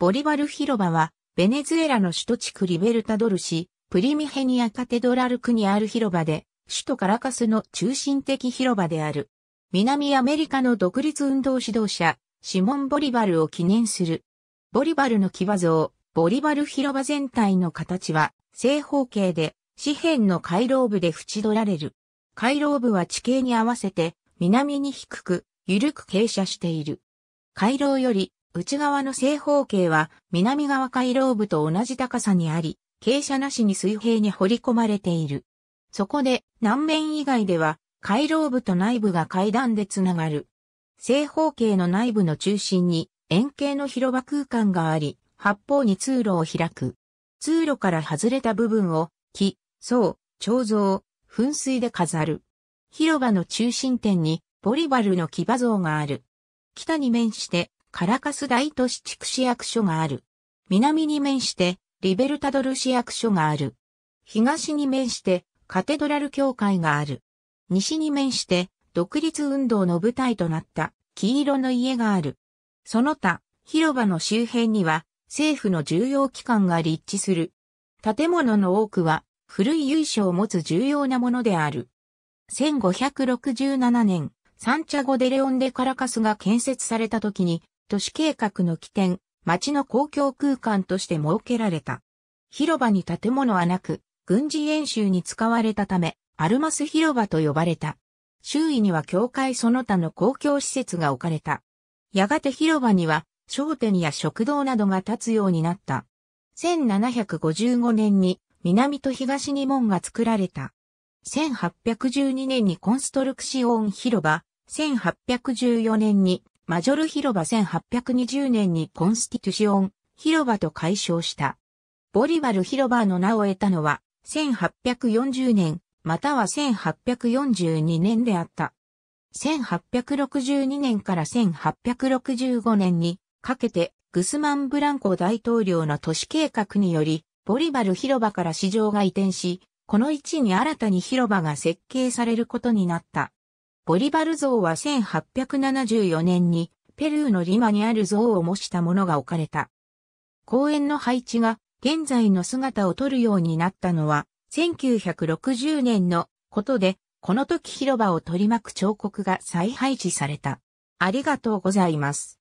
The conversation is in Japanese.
ボリバル広場は、ベネズエラの首都地区リベルタドル市、プリミヘニアカテドラル区にある広場で、首都カラカスの中心的広場である。南アメリカの独立運動指導者、シモン・ボリバルを記念する。ボリバルの騎馬像、ボリバル広場全体の形は正方形で、四辺の回廊部で縁取られる。回廊部は地形に合わせて南に低く、緩く傾斜している。回廊より内側の正方形は南側回廊部と同じ高さにあり、傾斜なしに水平に掘り込まれている。そこで南面以外では回廊部と内部が階段でつながる。正方形の内部の中心に円形の広場空間があり、八方に通路を開く。通路から外れた部分を木、層、彫像、噴水で飾る。広場の中心点にボリバルの騎馬像がある。北に面してカラカス大都市地区市役所がある。南に面して、リベルタドル市役所がある。東に面して、カテドラル教会がある。西に面して、独立運動の舞台となった黄色の家がある。その他、広場の周辺には政府の重要機関が立地する。建物の多くは古い由緒を持つ重要なものである。1567年、サンチャゴ・デ・レオン・デ・カラカスが建設された時に都市計画の起点、町の公共空間として設けられた。広場に建物はなく、軍事演習に使われたため、アルマス広場と呼ばれた。周囲には教会その他の公共施設が置かれた。やがて広場には、商店や食堂などが建つようになった。1755年に南と東に門が作られた。1812年にコンストルクシオン広場、1814年にマジョル広場1820年にコンスティトゥシオン広場と解消した。ボリバル広場の名を得たのは1840年または1842年であった。1862年から1865年にかけてグスマン・ブランコ大統領の都市計画によりボリバル広場から市場が移転し、この位置に新たに広場が設計されることになった。ボリバル像は1874年にペルーのリマにある像を模したものが置かれた。公園の配置が現在の姿を取るようになったのは1960年のことで、この時広場を取り巻く彫刻が再配置された。ありがとうございます。